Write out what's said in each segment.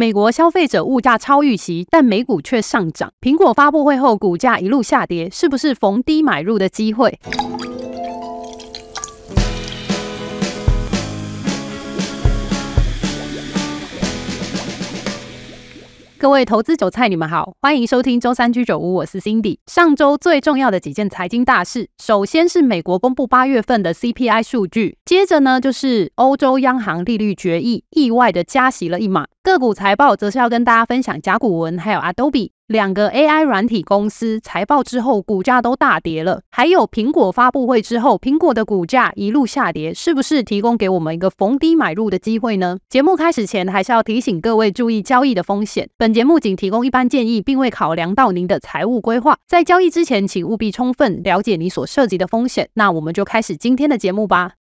美国消费者物价超预期，但美股却上涨。苹果发布会后，股价一路下跌，是不是逢低买入的机会？各位投资韭菜，你们好，欢迎收听周三居酒屋，我是 Cindy。上周最重要的几件财经大事，首先是美国公布八月份的 CPI 数据，接着呢就是欧洲央行利率决议意外的加息了一码。个股财报则是要跟大家分享甲骨文还有 Adobe。两个 AI 软体公司财报之后，股价都大跌了。还有苹果发布会之后，苹果的股价一路下跌，是不是提供给我们一个逢低买入的机会呢？节目开始前，还是要提醒各位注意交易的风险。本节目仅提供一般建议，并未考量到您的财务规划。在交易之前，请务必充分了解你所涉及的风险。那我们就开始今天的节目吧。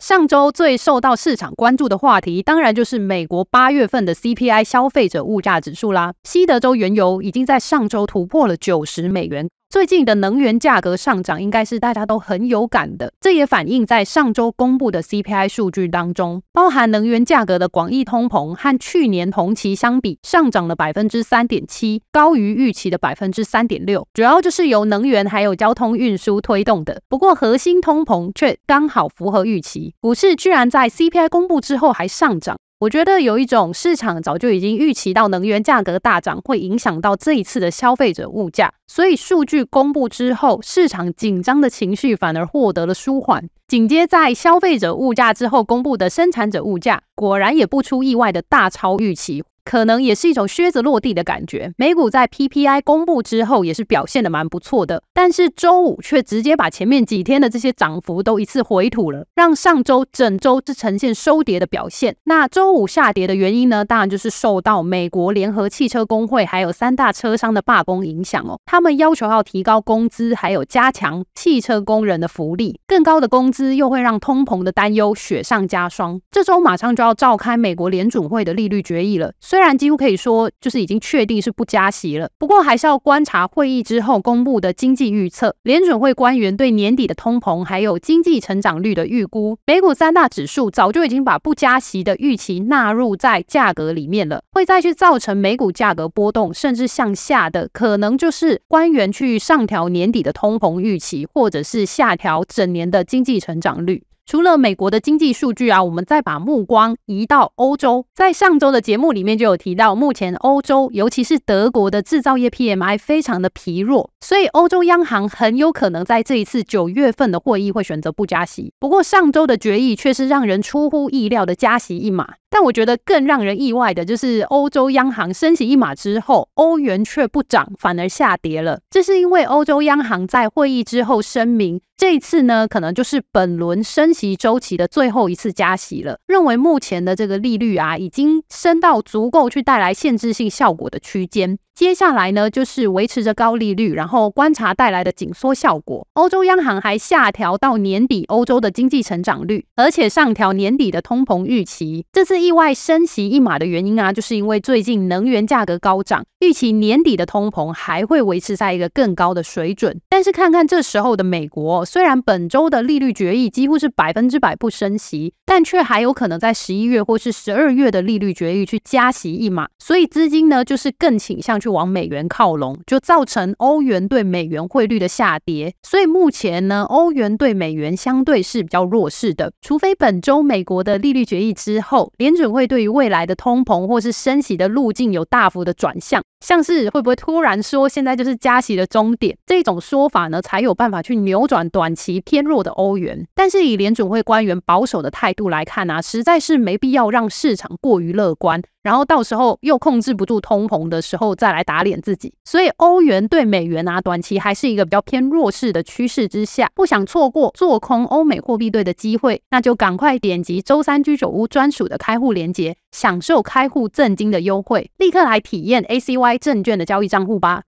上周最受到市场关注的话题，当然就是美国八月份的 CPI 消费者物价指数啦。西德州原油已经在上周突破了九十美元。最近的能源价格上涨，应该是大家都很有感的。这也反映在上周公布的 CPI 数据当中，包含能源价格的广义通膨和去年同期相比上涨了百分之三点七，高于预期的百分之三点六，主要就是由能源还有交通运输推动的。不过核心通膨却刚好符合预期，股市居然在 CPI 公布之后还上涨。我觉得有一种市场早就已经预期到能源价格大涨会影响到这一次的消费者物价，所以数据公布之后，市场紧张的情绪反而获得了舒缓。紧接在消费者物价之后公布的生产者物价，果然也不出意外的大超预期。可能也是一种靴子落地的感觉。美股在 PPI 公布之后也是表现的蛮不错的，但是周五却直接把前面几天的这些涨幅都一次回吐了，让上周整周是呈现收跌的表现。那周五下跌的原因呢？当然就是受到美国联合汽车工会还有三大车商的罢工影响哦。他们要求要提高工资，还有加强汽车工人的福利。更高的工资又会让通膨的担忧雪上加霜。这周马上就要召开美国联准会的利率决议了，虽然几乎可以说就是已经确定是不加息了，不过还是要观察会议之后公布的经济预测。联准会官员对年底的通膨还有经济成长率的预估，美股三大指数早就已经把不加息的预期纳入在价格里面了。会再去造成美股价格波动甚至向下的，可能就是官员去上调年底的通膨预期，或者是下调整年的经济成长率。除了美国的经济数据啊，我们再把目光移到欧洲。在上周的节目里面就有提到，目前欧洲尤其是德国的制造业 PMI 非常的疲弱，所以欧洲央行很有可能在这一次九月份的会议会选择不加息。不过上周的决议却是让人出乎意料的加息一码。但我觉得更让人意外的就是，欧洲央行升息一码之后，欧元却不涨，反而下跌了。这是因为欧洲央行在会议之后声明，这次呢可能就是本轮升息周期的最后一次加息了，认为目前的这个利率啊已经升到足够去带来限制性效果的区间。接下来呢，就是维持着高利率，然后观察带来的紧缩效果。欧洲央行还下调到年底欧洲的经济成长率，而且上调年底的通膨预期。这次意外升息一码的原因啊，就是因为最近能源价格高涨，预期年底的通膨还会维持在一个更高的水准。但是看看这时候的美国，虽然本周的利率决议几乎是百分之百不升息，但却还有可能在十一月或是十二月的利率决议去加息一码。所以资金呢，就是更倾向去。往美元靠拢，就造成欧元对美元汇率的下跌。所以目前呢，欧元对美元相对是比较弱势的。除非本周美国的利率决议之后，联准会对于未来的通膨或是升息的路径有大幅的转向。像是会不会突然说现在就是加息的终点这种说法呢？才有办法去扭转短期偏弱的欧元。但是以联准会官员保守的态度来看啊，实在是没必要让市场过于乐观，然后到时候又控制不住通膨的时候再来打脸自己。所以欧元对美元啊，短期还是一个比较偏弱势的趋势之下，不想错过做空欧美货币对的机会，那就赶快点击周三居酒屋专属的开户链接，享受开户赠金的优惠，立刻来体验 ACY。开证券的交易账户吧。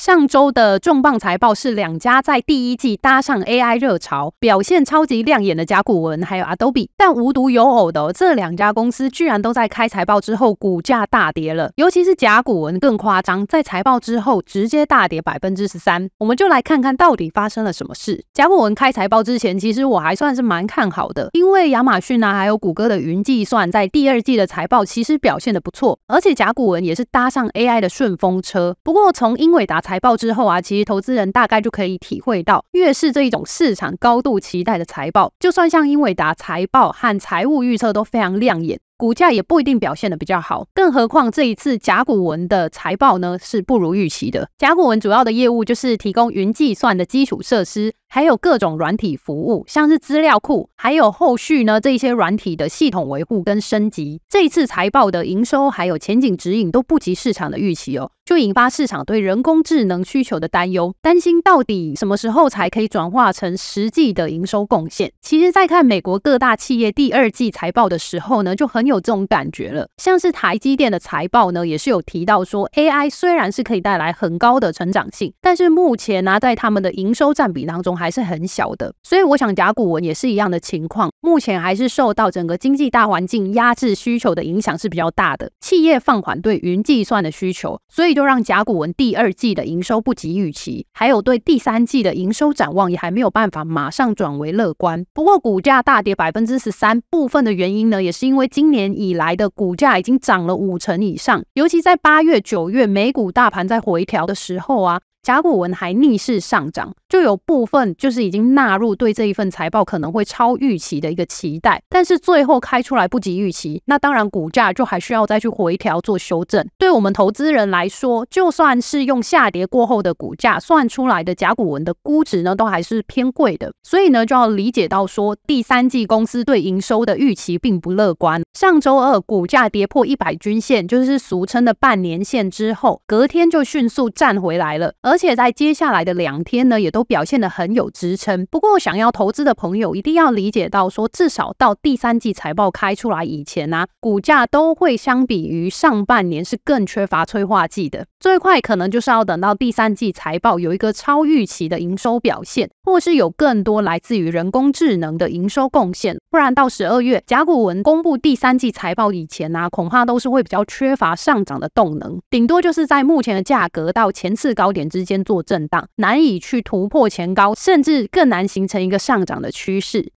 上周的重磅财报是两家在第一季搭上 AI 热潮，表现超级亮眼的甲骨文还有 Adobe，但无独有偶的哦，这两家公司居然都在开财报之后股价大跌了，尤其是甲骨文更夸张，在财报之后直接大跌百分之十三。我们就来看看到底发生了什么事。甲骨文开财报之前，其实我还算是蛮看好的，因为亚马逊啊还有谷歌的云计算在第二季的财报其实表现的不错，而且甲骨文也是搭上 AI 的顺风车。不过从英伟达。财报之后啊，其实投资人大概就可以体会到，越是这一种市场高度期待的财报，就算像英伟达财报和财务预测都非常亮眼，股价也不一定表现的比较好。更何况这一次甲骨文的财报呢，是不如预期的。甲骨文主要的业务就是提供云计算的基础设施。还有各种软体服务，像是资料库，还有后续呢这些软体的系统维护跟升级。这一次财报的营收还有前景指引都不及市场的预期哦，就引发市场对人工智能需求的担忧，担心到底什么时候才可以转化成实际的营收贡献。其实，在看美国各大企业第二季财报的时候呢，就很有这种感觉了。像是台积电的财报呢，也是有提到说，AI 虽然是可以带来很高的成长性，但是目前呢，在他们的营收占比当中。还是很小的，所以我想甲骨文也是一样的情况。目前还是受到整个经济大环境压制需求的影响是比较大的，企业放缓对云计算的需求，所以就让甲骨文第二季的营收不及预期，还有对第三季的营收展望也还没有办法马上转为乐观。不过股价大跌百分之十三，部分的原因呢，也是因为今年以来的股价已经涨了五成以上，尤其在八月、九月美股大盘在回调的时候啊。甲骨文还逆势上涨，就有部分就是已经纳入对这一份财报可能会超预期的一个期待，但是最后开出来不及预期，那当然股价就还需要再去回调做修正。对我们投资人来说，就算是用下跌过后的股价算出来的甲骨文的估值呢，都还是偏贵的。所以呢，就要理解到说，第三季公司对营收的预期并不乐观。上周二股价跌破一百均线，就是俗称的半年线之后，隔天就迅速站回来了。而且在接下来的两天呢，也都表现得很有支撑。不过，想要投资的朋友一定要理解到，说至少到第三季财报开出来以前呢，股价都会相比于上半年是更缺乏催化剂的。最快可能就是要等到第三季财报有一个超预期的营收表现，或是有更多来自于人工智能的营收贡献。不然到十二月，甲骨文公布第三季财报以前呢，恐怕都是会比较缺乏上涨的动能，顶多就是在目前的价格到前次高点之。之间做震荡，难以去突破前高，甚至更难形成一个上涨的趋势。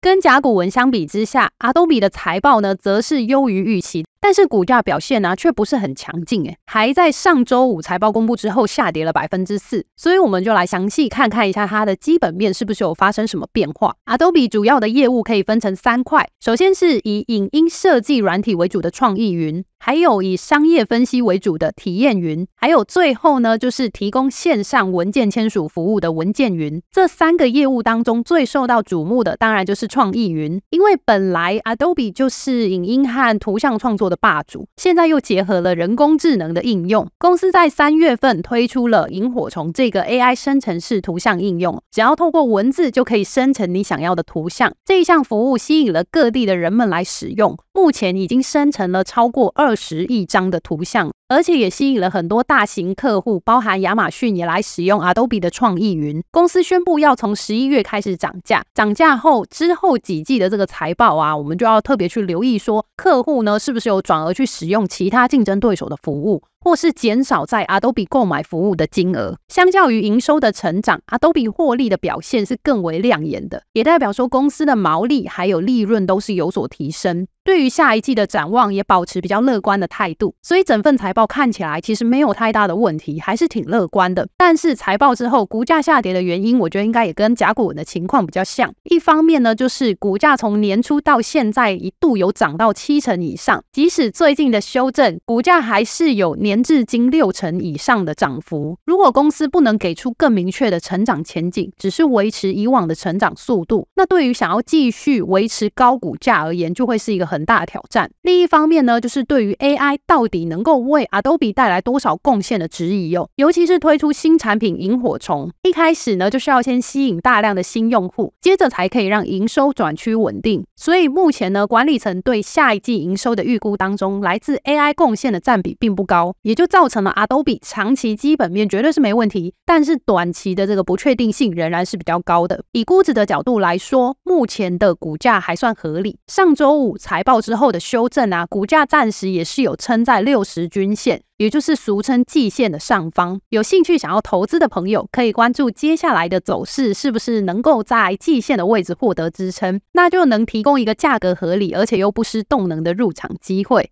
跟甲骨文相比之下，阿东比的财报呢，则是优于预期。但是股价表现呢，却不是很强劲诶，还在上周五财报公布之后下跌了百分之四，所以我们就来详细看看一下它的基本面是不是有发生什么变化。Adobe 主要的业务可以分成三块，首先是以影音设计软体为主的创意云，还有以商业分析为主的体验云，还有最后呢就是提供线上文件签署服务的文件云。这三个业务当中最受到瞩目的当然就是创意云，因为本来 Adobe 就是影音和图像创作的。霸主，现在又结合了人工智能的应用。公司在三月份推出了萤火虫这个 AI 生成式图像应用，只要透过文字就可以生成你想要的图像。这一项服务吸引了各地的人们来使用。目前已经生成了超过二十亿张的图像，而且也吸引了很多大型客户，包含亚马逊也来使用 Adobe 的创意云。公司宣布要从十一月开始涨价，涨价后之后几季的这个财报啊，我们就要特别去留意，说客户呢是不是有转而去使用其他竞争对手的服务。或是减少在阿 b 比购买服务的金额，相较于营收的成长，阿 b 比获利的表现是更为亮眼的，也代表说公司的毛利还有利润都是有所提升。对于下一季的展望也保持比较乐观的态度，所以整份财报看起来其实没有太大的问题，还是挺乐观的。但是财报之后股价下跌的原因，我觉得应该也跟甲骨文的情况比较像。一方面呢，就是股价从年初到现在一度有涨到七成以上，即使最近的修正，股价还是有年。至今六成以上的涨幅。如果公司不能给出更明确的成长前景，只是维持以往的成长速度，那对于想要继续维持高股价而言，就会是一个很大的挑战。另一方面呢，就是对于 AI 到底能够为 Adobe 带来多少贡献的质疑哦。尤其是推出新产品萤火虫，一开始呢，就需要先吸引大量的新用户，接着才可以让营收转趋稳定。所以目前呢，管理层对下一季营收的预估当中，来自 AI 贡献的占比并不高。也就造成了阿 b 比长期基本面绝对是没问题，但是短期的这个不确定性仍然是比较高的。以估值的角度来说，目前的股价还算合理。上周五财报之后的修正啊，股价暂时也是有撑在六十均线，也就是俗称季线的上方。有兴趣想要投资的朋友，可以关注接下来的走势是不是能够在季线的位置获得支撑，那就能提供一个价格合理而且又不失动能的入场机会。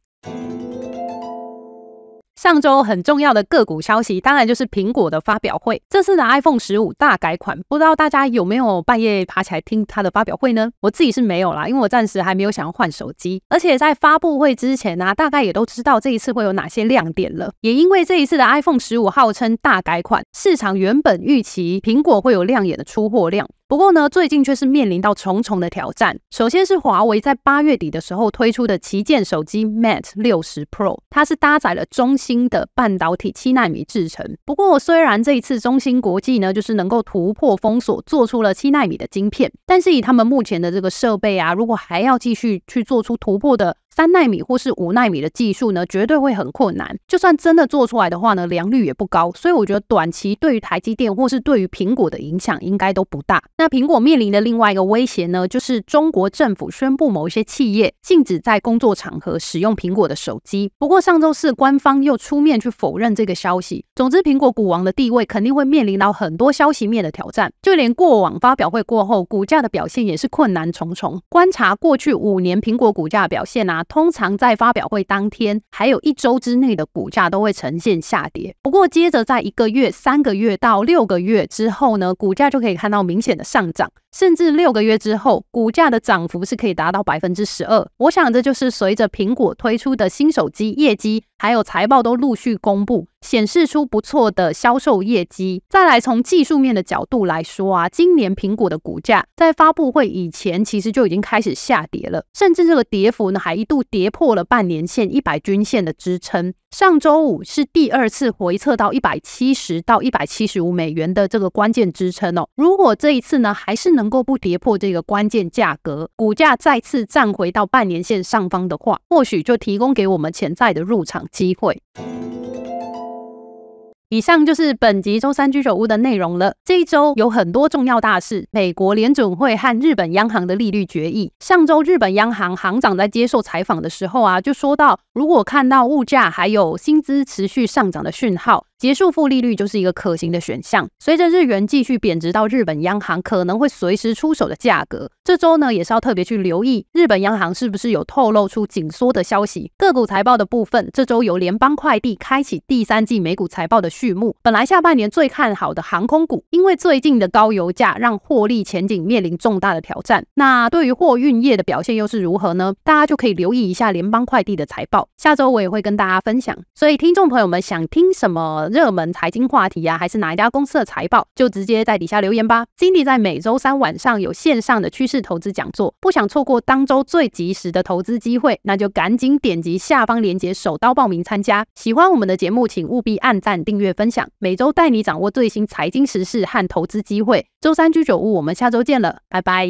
上周很重要的个股消息，当然就是苹果的发表会。这次的 iPhone 十五大改款，不知道大家有没有半夜爬起来听它的发表会呢？我自己是没有啦，因为我暂时还没有想要换手机。而且在发布会之前呢，大概也都知道这一次会有哪些亮点了。也因为这一次的 iPhone 十五号称大改款，市场原本预期苹果会有亮眼的出货量。不过呢，最近却是面临到重重的挑战。首先是华为在八月底的时候推出的旗舰手机 Mate 六十 Pro，它是搭载了中兴的半导体七纳米制程。不过，虽然这一次中芯国际呢就是能够突破封锁，做出了七纳米的晶片，但是以他们目前的这个设备啊，如果还要继续去做出突破的。三纳米或是五纳米的技术呢，绝对会很困难。就算真的做出来的话呢，良率也不高。所以我觉得短期对于台积电或是对于苹果的影响应该都不大。那苹果面临的另外一个威胁呢，就是中国政府宣布某一些企业禁止在工作场合使用苹果的手机。不过上周四官方又出面去否认这个消息。总之，苹果股王的地位肯定会面临到很多消息面的挑战。就连过往发表会过后，股价的表现也是困难重重。观察过去五年苹果股价表现啊。通常在发表会当天，还有一周之内的股价都会呈现下跌。不过，接着在一个月、三个月到六个月之后呢，股价就可以看到明显的上涨。甚至六个月之后，股价的涨幅是可以达到百分之十二。我想这就是随着苹果推出的新手机业绩，还有财报都陆续公布，显示出不错的销售业绩。再来从技术面的角度来说啊，今年苹果的股价在发布会以前其实就已经开始下跌了，甚至这个跌幅呢还一度跌破了半年线、一百均线的支撑。上周五是第二次回撤到一百七十到一百七十五美元的这个关键支撑哦。如果这一次呢，还是能够不跌破这个关键价格，股价再次站回到半年线上方的话，或许就提供给我们潜在的入场机会。以上就是本集周三居酒屋的内容了。这一周有很多重要大事，美国联准会和日本央行的利率决议。上周日本央行行长在接受采访的时候啊，就说到，如果看到物价还有薪资持续上涨的讯号。结束负利率就是一个可行的选项。随着日元继续贬值到日本央行可能会随时出手的价格，这周呢也是要特别去留意日本央行是不是有透露出紧缩的消息。个股财报的部分，这周由联邦快递开启第三季美股财报的序幕。本来下半年最看好的航空股，因为最近的高油价让获利前景面临重大的挑战。那对于货运业的表现又是如何呢？大家就可以留意一下联邦快递的财报。下周我也会跟大家分享。所以听众朋友们想听什么？热门财经话题呀，还是哪一家公司的财报，就直接在底下留言吧。j 理在每周三晚上有线上的趋势投资讲座，不想错过当周最及时的投资机会，那就赶紧点击下方链接，手刀报名参加。喜欢我们的节目，请务必按赞、订阅、分享，每周带你掌握最新财经时事和投资机会。周三居酒屋，我们下周见了，拜拜。